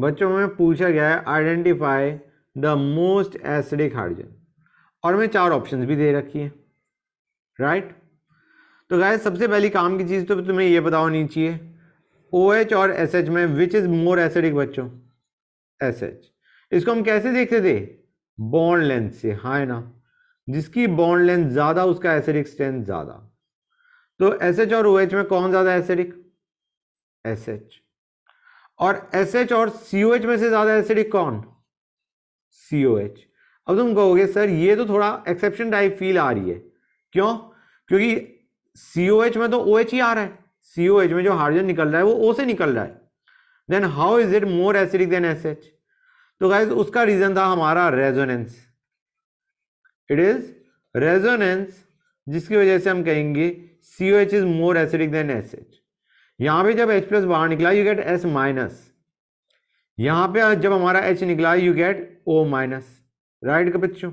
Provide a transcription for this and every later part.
बच्चों में पूछा गया है identify the most acidic hydrogen और मैं चार ऑप्शंस भी दे रखी है राइट तो गाय सबसे पहली काम की चीज़ तो तुम्हें ये पता होनी चाहिए ओ OH और एस में विच इज़ मोर एसिडिक बच्चों एस एच इसको हम कैसे देखते थे बॉन्ड लेंथ से हाँ है ना जिसकी बॉन्ड लेंथ ज़्यादा उसका एसिडिक स्ट्रेंथ ज़्यादा तो एस एच और ओ OH में कौन ज़्यादा एसिडिक एस एच और एस एच और सीओ एच में से ज्यादा एसिडिक कौन सीओ एच अब तुम कहोगे सर ये तो थोड़ा एक्सेप्शन टाइप फील आ रही है क्यों क्योंकि सीओ एच में तो ओ OH एच ही आ रहा है सीओ एच में जो हाइड्रोजन निकल रहा है वो ओ से निकल रहा है then how is it more acidic than S H तो गाइज उसका रीजन था हमारा रेजोनेंस इट इज रेजोनेंस जिसकी वजह से हम कहेंगे CO H is more acidic than S H यहां पे जब H प्लस बाहर निकला यू गेट S माइनस यहां पे जब हमारा H निकला you get O minus right का बच्चों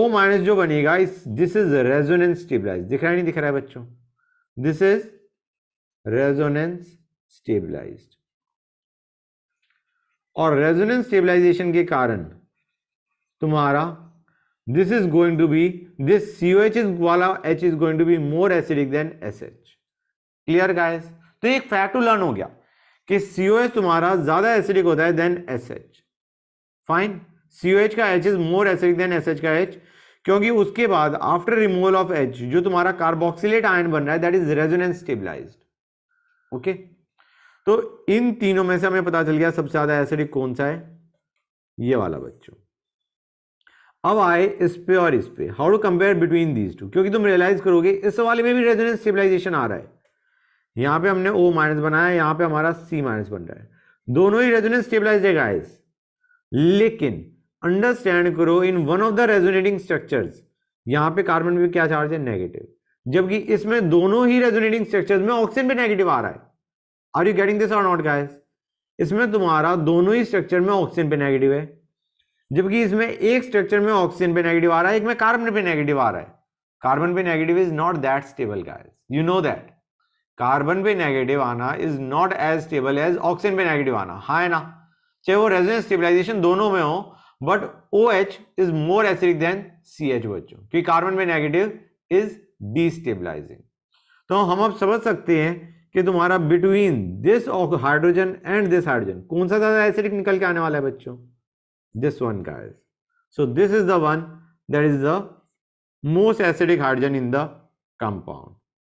O माइनस जो बनेगा इस दिस इज रेजोनेंस स्टेबलाइज दिख रहा है नहीं दिख रहा है बच्चों दिस इज रेजोनेंस स्टेबलाइज और रेजोनेंस स्टेबलाइजेशन के कारण तुम्हारा this is going to be this C O H is वाला H is going to be more acidic than S H clear guys तो एक फैक्ट लर्न हो गया कि सीओ तुम्हारा ज्यादा एसिडिक होता है than S H fine CO का H is more acidic than S का एच क्योंकि उसके बाद आफ्टर रिमूवल ऑफ एच जो तुम्हारा कार्बोक्सिलेट आयन बन रहा है that is resonance stabilize okay तो इन तीनों में से हमें पता चल गया सबसे ज्यादा एसिडिक कौन सा है ये वाला बच्चों अब आए इस पे और इस पे how to compare between these two क्योंकि तुम रियलाइज करोगे इस वाले में भी रेजोनेंस स्टेबलाइजेशन आ रहा है यहाँ पे हमने ओ माइनस बनाया यहाँ पे हमारा सी माइनस बन रहा है दोनों ही रेजोनेंस स्टेबलाइज है गाइस लेकिन अंडरस्टैंड करो in one of the resonating structures यहाँ पे कार्बन भी क्या चार्ज है नेगेटिव जबकि इसमें दोनों ही रेजोनेटिंग स्ट्रक्चर्स में ऑक्सीजन पे नेगेटिव आ रहा है आर यू गेटिंग दिस और नॉट गाइस इसमें तुम्हारा दोनों ही स्ट्रक्चर में ऑक्सीजन पे नेगेटिव है जबकि इसमें एक स्ट्रक्चर में ऑक्सीजन पे नेगेटिव आ रहा है एक में कार्बन पे नेगेटिव आ रहा है कार्बन पे negative is not that stable guys you know that carbon पे नेगेटिव आना is not as stable as oxygen पे नेगेटिव आना हा है ना चाहे वो रेजोनेंस स्टेबलाइजेशन दोनों में हो but O H is more acidic than C H बच्चों क्योंकि कार्बन पे नेगेटिव इज डिस्टेबलाइजिंग तो हम अब समझ सकते हैं कि तुम्हारा between this hydrogen and this hydrogen कौन सा ज्यादा एसिडिक निकल के आने वाला है बच्चों दिस वन का is so this is the one that is the most acidic hydrogen in the compound